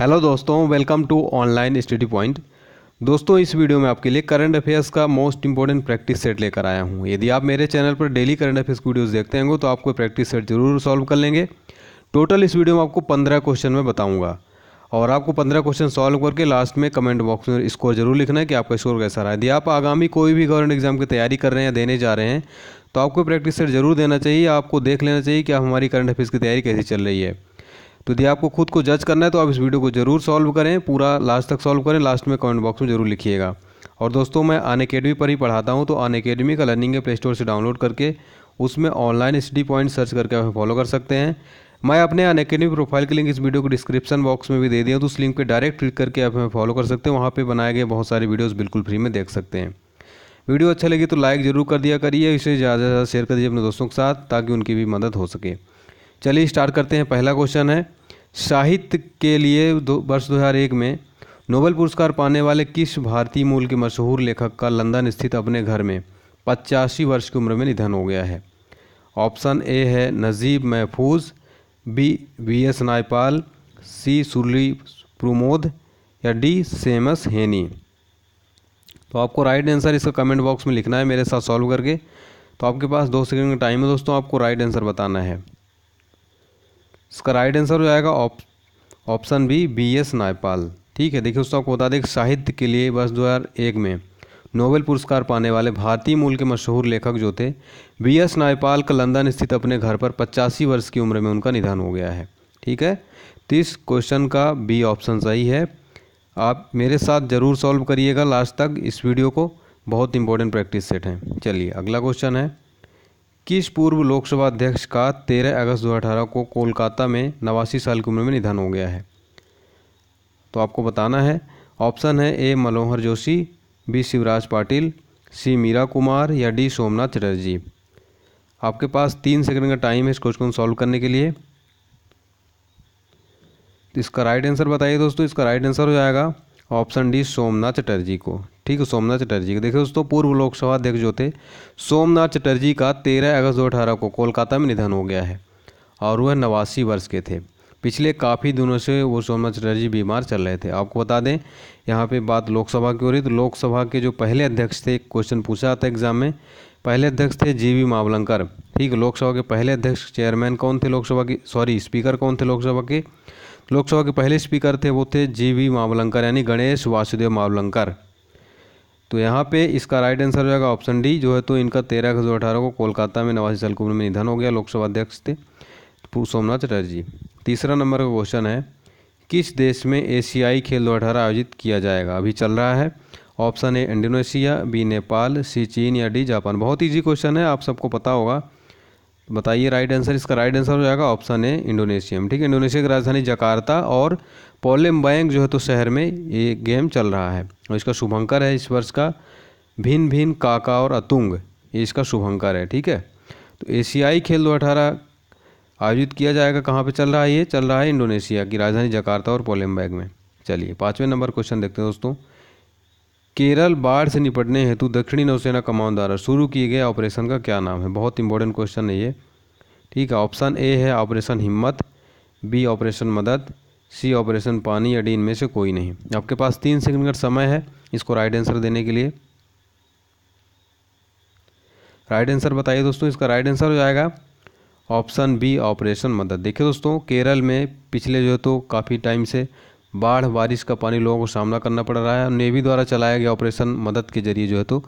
hello दोस्तों welcome to online study point दोस्तों इस वीडियो में आपके लिए करंट अफेयर्स का मोस्ट इंपॉर्टेंट प्रैक्टिस सेट लेकर आया हूँ यदि आप मेरे चैनल पर डेली करंट अफेयर्स वीडियोस देखते होंगे तो आपको प्रैक्टिस सेट जरूर सॉल्व कर लेंगे टोटल इस वीडियो में आपको पंद्रह क्वेश्चन में बताऊँगा और आपको पंद्रह क्वेश्चन सॉल्व करके लास्ट में कमेंट बॉक्स में स्कोर जरूर लिखना है कि आपका स्कोर कैसा रहा है यदि आप आगामी कोई भी गवर्नमेंट एग्जाम की तैयारी कर रहे हैं या देने जा रहे हैं तो आपको प्रैक्टिस सेट जरूर देना चाहिए आपको देख लेना चाहिए कि आप हमारी करंट अफेयर्स की तैयारी कैसी चल रही है तो यदि आपको खुद को जज करना है तो आप इस वीडियो को ज़रूर सॉल्व करें पूरा लास्ट तक सॉल्व करें लास्ट में कमेंट बॉक्स में ज़रूर लिखिएगा और दोस्तों मैं अन अकेडमी पर ही पढ़ाता हूँ तो अन अकेडमी का लर्निंग है प्ले स्टोर से डाउनलोड करके उसमें ऑनलाइन स्टडी पॉइंट सर्च करके आप फॉलो कर सकते हैं मैं अपने अन अकेडमी प्रोफाइल की लिंक इस वीडियो को डिस्क्रिप्शन बॉक्स में भी दे दिया तो उस लिंक पर डायरेक्ट क्लिक करके आप हमें फॉलो कर सकते हैं वहाँ पर बनाए गए बहुत सारे वीडियोज़ बिल्कुल फ्री में देख सकते हैं वीडियो अच्छा लगी तो लाइक ज़रूर कर दिया करिए इसे ज़्यादा से ज़्यादा शेयर कर दीजिए अपने दोस्तों के साथ ताकि उनकी भी मदद हो सके चलिए स्टार्ट करते हैं पहला क्वेश्चन है साहित्य के लिए दो वर्ष 2001 में नोबेल पुरस्कार पाने वाले किस भारतीय मूल के मशहूर लेखक का लंदन स्थित अपने घर में पचासी वर्ष की उम्र में निधन हो गया है ऑप्शन ए है Naguib Mahfouz B V S Naipaul C सुरली प्रमोद या डी सेमस हेनी तो आपको राइट आंसर इसका कमेंट बॉक्स में लिखना है मेरे साथ सॉल्व करके तो आपके पास दो सेकंड का टाइम है दोस्तों आपको राइट आंसर बताना है इसका राइट आंसर हो जाएगा option B V S Naipaul ठीक है देखिए उसको आपको बता दें साहित्य के लिए वर्ष दो में नोबेल पुरस्कार पाने वाले भारतीय मूल के मशहूर लेखक जो थे बी एस नायपाल का लंदन स्थित अपने घर पर पचासी वर्ष की उम्र में उनका निधन हो गया है ठीक है तो इस क्वेश्चन का बी ऑप्शन सही है आप मेरे साथ ज़रूर सॉल्व करिएगा लास्ट तक इस वीडियो को बहुत इंपॉर्टेंट प्रैक्टिस सेट है चलिए अगला क्वेश्चन है किस पूर्व लोकसभा अध्यक्ष का 13 अगस्त 2018 को कोलकाता में नवासी साल की उम्र में निधन हो गया है तो आपको बताना है ऑप्शन है A Manohar Joshi B Shivraj Patil C Meira Kumar या डी सोमनाथ चटर्जी आपके पास तीन सेकंड का टाइम है इस क्वेश्चन को सॉल्व करने के लिए तो इसका राइट आंसर बताइए दोस्तों इसका राइट आंसर हो जाएगा ऑप्शन डी सोमनाथ चटर्जी को ठीक है सोमनाथ चटर्जी का देखिए दोस्तों पूर्व लोकसभा अध्यक्ष जो थे सोमनाथ चटर्जी का तेरह अगस्त दो को कोलकाता में निधन हो गया है और वह नवासी वर्ष के थे पिछले काफ़ी दिनों से वो सोमनाथ चटर्जी बीमार चल रहे थे आपको बता दें यहाँ पे बात लोकसभा की हो रही तो लोकसभा के जो पहले अध्यक्ष थे क्वेश्चन पूछा था एग्जाम में पहले अध्यक्ष थे जी वी मावलंकर ठीक है लोकसभा के पहले अध्यक्ष चेयरमैन कौन थे लोकसभा के सॉरी स्पीकर कौन थे लोकसभा के लोकसभा के पहले स्पीकर थे वो थे जी वी मावलंकर यानी गणेश वासुदेव मावलंकर तो यहाँ पे इसका राइट आंसर हो जाएगा ऑप्शन डी जो है तो इनका तेरह अगस्त दो को कोलकाता में नवासी साल की उम्र में निधन हो गया लोकसभा अध्यक्ष थे सोमनाथ चटर्जी तीसरा नंबर का क्वेश्चन है किस देश में एशियाई खेल दो आयोजित किया जाएगा अभी चल रहा है option A Indonesia B Nepal C चीन या डी जापान बहुत ईजी क्वेश्चन है आप सबको पता होगा तो बताइए राइट आंसर इसका राइट आंसर हो जाएगा ऑप्शन ए इंडोनेशिया में ठीक है इंडोनेशिया की राजधानी जकार्ता और पोलेम्बैंक जो है तो शहर में ये गेम चल रहा है और इसका शुभंकर है इस वर्ष का भिन्न भिन्न काका और अतुंग ये इसका शुभंकर है ठीक है तो एशियाई खेल दो अठारह आयोजित किया जाएगा कहाँ पे चल रहा है ये चल रहा है इंडोनेशिया की राजधानी जकार्ता और पोलेम्बैंक में चलिए पाँचवें नंबर क्वेश्चन देखते हैं दोस्तों केरल बाढ़ से निपटने हेतु दक्षिणी नौसेना कमान द्वारा शुरू किए गए ऑपरेशन का क्या नाम है बहुत इंपॉर्टेंट क्वेश्चन है ये ठीक है ऑप्शन ए है ऑपरेशन हिम्मत बी ऑपरेशन मदद सी ऑपरेशन पानी या डी इनमें से कोई नहीं आपके पास तीन सेकंड का समय है इसको राइट आंसर देने के लिए राइट आंसर बताइए दोस्तों इसका राइट आंसर हो जाएगा ऑप्शन बी ऑपरेशन मदद देखिए दोस्तों केरल में पिछले जो तो काफ़ी टाइम से बाढ़ बारिश का पानी लोगों को सामना करना पड़ रहा है और नेवी द्वारा चलाया गया ऑपरेशन मदद के जरिए जो है तो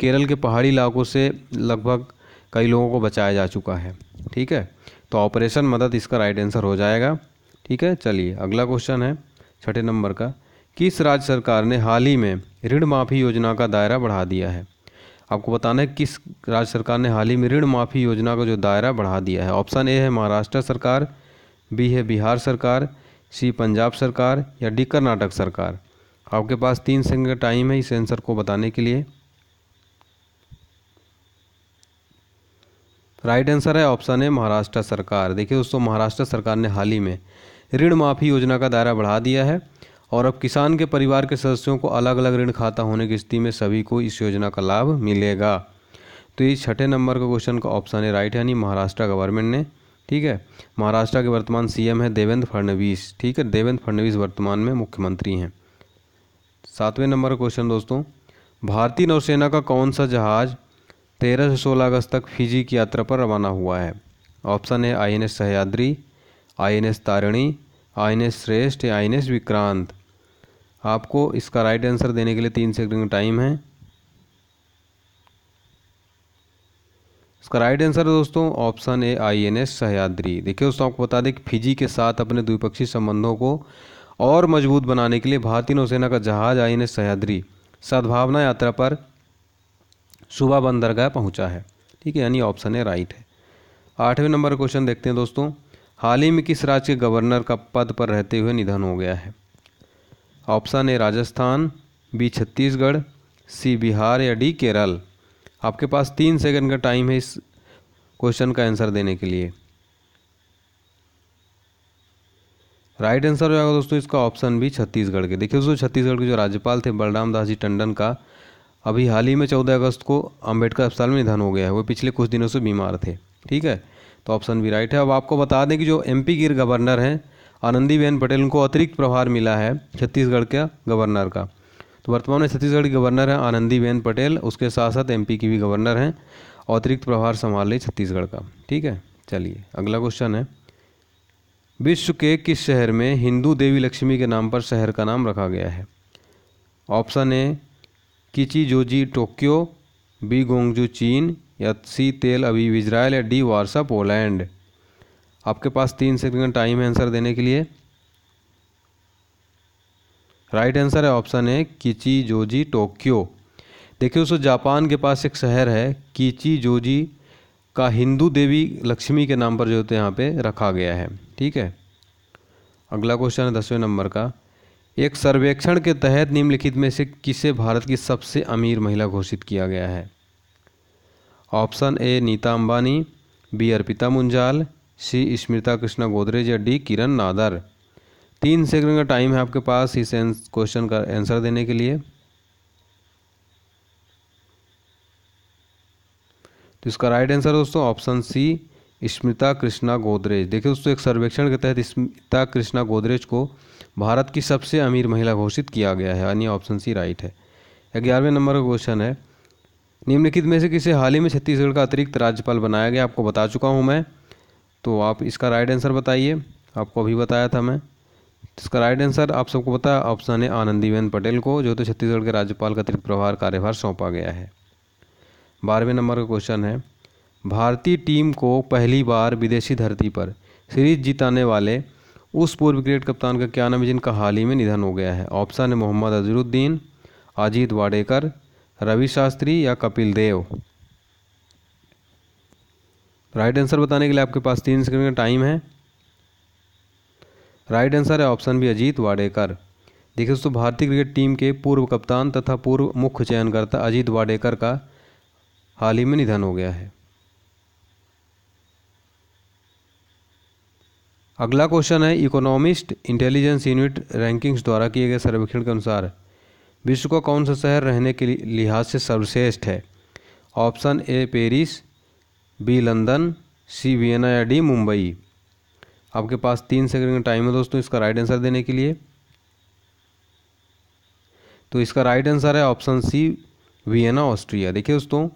केरल के पहाड़ी इलाकों से लगभग कई लोगों को बचाया जा चुका है ठीक है तो ऑपरेशन मदद इसका राइट आंसर हो जाएगा ठीक है चलिए अगला क्वेश्चन है छठे नंबर का किस राज्य सरकार ने हाल ही में ऋण माफ़ी योजना का दायरा बढ़ा दिया है आपको बताना है किस राज्य सरकार ने हाल ही में ऋण माफ़ी योजना का जो दायरा बढ़ा दिया है ऑप्शन ए है महाराष्ट्र सरकार बी है बिहार सरकार सी पंजाब सरकार या डी कर्नाटक सरकार आपके पास तीन सेकंड का टाइम है इस आंसर को बताने के लिए राइट आंसर है ऑप्शन है महाराष्ट्र सरकार देखिए दोस्तों महाराष्ट्र सरकार ने हाल ही में ऋण माफ़ी योजना का दायरा बढ़ा दिया है और अब किसान के परिवार के सदस्यों को अलग अलग ऋण खाता होने की स्थिति में सभी को इस योजना का लाभ मिलेगा तो ये छठे नंबर का क्वेश्चन का ऑप्शन है राइट यानी महाराष्ट्र गवर्नमेंट ने ठीक है महाराष्ट्र के वर्तमान सीएम है देवेंद्र फडणवीस ठीक है देवेंद्र फडणवीस वर्तमान में मुख्यमंत्री हैं सातवें नंबर क्वेश्चन दोस्तों भारतीय नौसेना का कौन सा जहाज़ तेरह से सोलह अगस्त तक फिजी की यात्रा पर रवाना हुआ है ऑप्शन है I N S Sahyadri I N S Tarini I N S Shreshtha या आई एन एस विक्रांत आपको इसका राइट आंसर देने के लिए तीन सेकंड टाइम है इसका राइट आंसर दोस्तों option A I N S Sahyadri देखिए दोस्तों आपको बता दें कि फिजी के साथ अपने द्विपक्षीय संबंधों को और मजबूत बनाने के लिए भारतीय नौसेना का जहाज आई एन एस सहयाद्री सद्भावना यात्रा पर सुबह बंदरगाह पहुंचा है ठीक है यानी ऑप्शन ए राइट है आठवें नंबर क्वेश्चन देखते हैं दोस्तों हाल ही में किस राज्य के गवर्नर का पद पर रहते हुए निधन हो गया है option A Rajasthan B Chhattisgarh C Bihar या डी केरल आपके पास तीन सेकंड का टाइम है इस क्वेश्चन का आंसर देने के लिए राइट आंसर हो जाएगा दोस्तों इसका ऑप्शन भी छत्तीसगढ़ के देखिए दोस्तों छत्तीसगढ़ के जो राज्यपाल थे बलराम दास जी टंडन का अभी हाल ही में चौदह अगस्त को अम्बेडकर अस्पताल में निधन हो गया है वो पिछले कुछ दिनों से बीमार थे ठीक है तो ऑप्शन भी राइट है अब आपको बता दें कि जो एम पी गवर्नर हैं आनंदीबेन पटेल उनको अतिरिक्त प्रभार मिला है छत्तीसगढ़ के गवर्नर का तो वर्तमान में छत्तीसगढ़ के गवर्नर हैं आनंदीबेन पटेल उसके साथ साथ एम की भी गवर्नर हैं अतिरिक्त प्रभार संभाल रही छत्तीसगढ़ का ठीक है चलिए अगला क्वेश्चन है विश्व के किस शहर में हिंदू देवी लक्ष्मी के नाम पर शहर का नाम रखा गया है option A Joji Tokyo B Gongju चीन या सी तेल अभी इजराइल या डी वारसा पोलैंड आपके पास तीन सेकंड टाइम है आंसर देने के लिए राइट आंसर है ऑप्शन ए जोजी टोक्यो देखिए दोस्तों जापान के पास एक शहर है जोजी का हिंदू देवी लक्ष्मी के नाम पर जो होते हैं यहाँ पे रखा गया है ठीक है अगला क्वेश्चन है दसवें नंबर का एक सर्वेक्षण के तहत निम्नलिखित में से किसे भारत की सबसे अमीर महिला घोषित किया गया है option A Nita Ambani B Arpita Munjal C Smita Krishna Godrej या डी किरण नादर तीन सेकंड का टाइम है आपके पास इस क्वेश्चन का आंसर देने के लिए तो इसका राइट आंसर दोस्तों ऑप्शन सी स्मिता कृष्णा गोदरेज देखिए दोस्तों एक सर्वेक्षण के तहत स्मिता कृष्णा गोदरेज को भारत की सबसे अमीर महिला घोषित किया गया है यानी ऑप्शन सी राइट है ग्यारहवें नंबर का क्वेश्चन है निम्नलिखित में से किसे हाल ही में छत्तीसगढ़ का अतिरिक्त राज्यपाल बनाया गया आपको बता चुका हूँ मैं तो आप इसका राइट आंसर बताइए आपको अभी बताया था मैं इसका राइट आंसर आप सबको पता है ऑप्शन है आनंदीबेन पटेल को जो तो छत्तीसगढ़ के राज्यपाल का अतिरिक्त प्रभार कार्यभार सौंपा गया है बारहवें नंबर का क्वेश्चन है भारतीय टीम को पहली बार विदेशी धरती पर सीरीज जिताने वाले उस पूर्व क्रिकेट कप्तान का क्या नाम है जिनका हाल ही में निधन हो गया है ऑप्शन है मोहम्मद अजरुद्दीन अजीत वाडेकर रवि शास्त्री या कपिल देव राइट आंसर बताने के लिए आपके पास तीन सेकंड का टाइम है राइट आंसर है ऑप्शन बी अजीत वाडेकर देखिए दोस्तों भारतीय क्रिकेट टीम के पूर्व कप्तान तथा पूर्व मुख्य चयनकर्ता अजीत वाडेकर का हाल ही में निधन हो गया है अगला क्वेश्चन है इकोनॉमिस्ट इंटेलिजेंस यूनिट रैंकिंग्स द्वारा किए गए सर्वेक्षण के अनुसार विश्व का कौन सा शहर रहने के लिहाज से सर्वश्रेष्ठ है option A Paris B London C Vienna या डी मुंबई आपके पास तीन सेकंड का टाइम है दोस्तों इसका राइट आंसर देने के लिए तो इसका राइट आंसर है ऑप्शन सी वियना ऑस्ट्रिया देखिए दोस्तों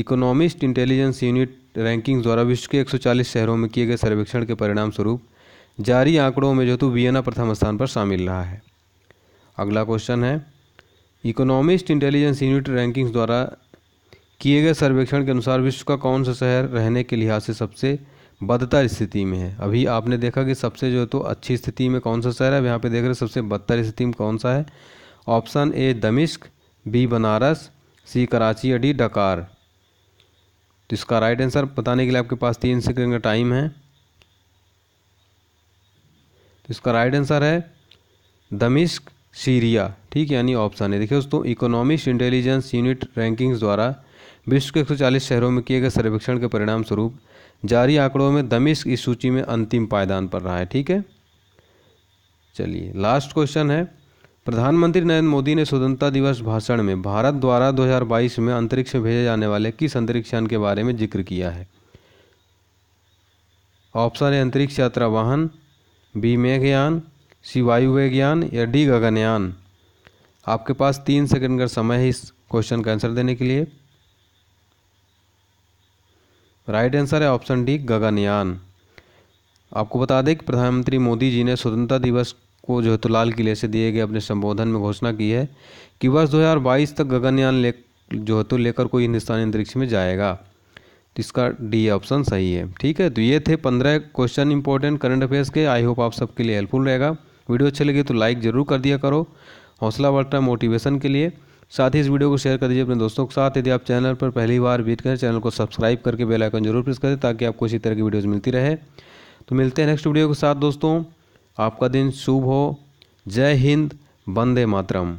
इकोनॉमिस्ट इंटेलिजेंस यूनिट रैंकिंग द्वारा विश्व के 140 शहरों में किए गए सर्वेक्षण के परिणाम स्वरूप जारी आंकड़ों में जो तो वियना प्रथम स्थान पर शामिल रहा है अगला क्वेश्चन है इकोनॉमिस्ट इंटेलिजेंस यूनिट रैंकिंग्स द्वारा किए गए सर्वेक्षण के अनुसार विश्व का कौन सा शहर रहने के लिहाज से सबसे बदतर स्थिति में है अभी आपने देखा कि सबसे जो तो अच्छी स्थिति में कौन सा शहर है यहाँ पे देख रहे सबसे बदतर स्थिति में कौन सा है ऑप्शन ए दमिश्क बी बनारस सी कराची या डी डकार तो इसका राइट आंसर बताने के लिए आपके पास तीन सेकेंड का टाइम है तो इसका राइट आंसर है दमिश्क सीरिया ठीक है यानी ऑप्शन है देखिए दोस्तों इकोनॉमिक्स इंटेलिजेंस यूनिट रैंकिंग्स द्वारा विश्व के 140 शहरों में किए गए सर्वेक्षण के परिणाम स्वरूप जारी आंकड़ों में दमिश्क इस सूची में अंतिम पायदान पर रहा है ठीक है चलिए लास्ट क्वेश्चन है प्रधानमंत्री नरेंद्र मोदी ने स्वतंत्रता दिवस भाषण में भारत द्वारा 2022 में अंतरिक्ष में भेजे जाने वाले किस अंतरिक्ष यान के बारे में जिक्र किया है ऑप्शन है अंतरिक्ष यात्रा वाहन बी मेघयान सी वायुवेगयान या डी गगनयान आपके पास तीन सेकंड का समय है इस क्वेश्चन का आंसर देने के लिए राइट आंसर है ऑप्शन डी गगनयान आपको बता दें कि प्रधानमंत्री मोदी जी ने स्वतंत्रता दिवस को लाल किले से दिए गए अपने संबोधन में घोषणा की है कि वर्ष बाईस तक गगनयान ले जो है तो लेकर कोई हिंदुस्तानी अंतरिक्ष में जाएगा तो इसका डी ऑप्शन सही है ठीक है तो ये थे पंद्रह क्वेश्चन इंपॉर्टेंट करंट अफेयर्स के आई होप आप सबके लिए हेल्पफुल रहेगा वीडियो अच्छी लगी तो लाइक ज़रूर कर दिया करो हौसला बढ़ता है मोटिवेशन के लिए साथ ही इस वीडियो को शेयर कर दीजिए अपने दोस्तों के साथ यदि आप चैनल पर पहली बार विजिट करें चैनल को सब्सक्राइब करके बेल आइकन जरूर प्रेस करें ताकि आपको इसी तरह की वीडियोस मिलती रहे तो मिलते हैं नेक्स्ट वीडियो के साथ दोस्तों आपका दिन शुभ हो जय हिंद वंदे मातरम